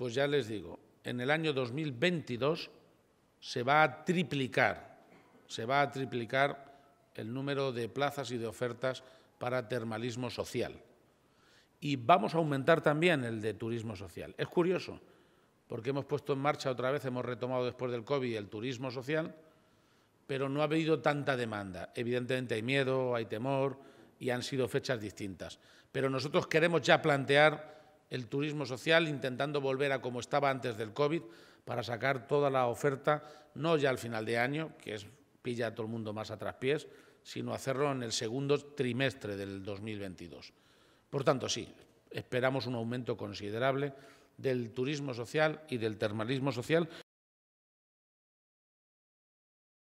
pues ya les digo, en el año 2022 se va a triplicar, se va a triplicar el número de plazas y de ofertas para termalismo social. Y vamos a aumentar también el de turismo social. Es curioso, porque hemos puesto en marcha otra vez, hemos retomado después del COVID el turismo social, pero no ha habido tanta demanda. Evidentemente hay miedo, hay temor y han sido fechas distintas. Pero nosotros queremos ya plantear el turismo social, intentando volver a como estaba antes del COVID para sacar toda la oferta, no ya al final de año, que es pilla a todo el mundo más a traspiés, sino hacerlo en el segundo trimestre del 2022. Por tanto, sí, esperamos un aumento considerable del turismo social y del termalismo social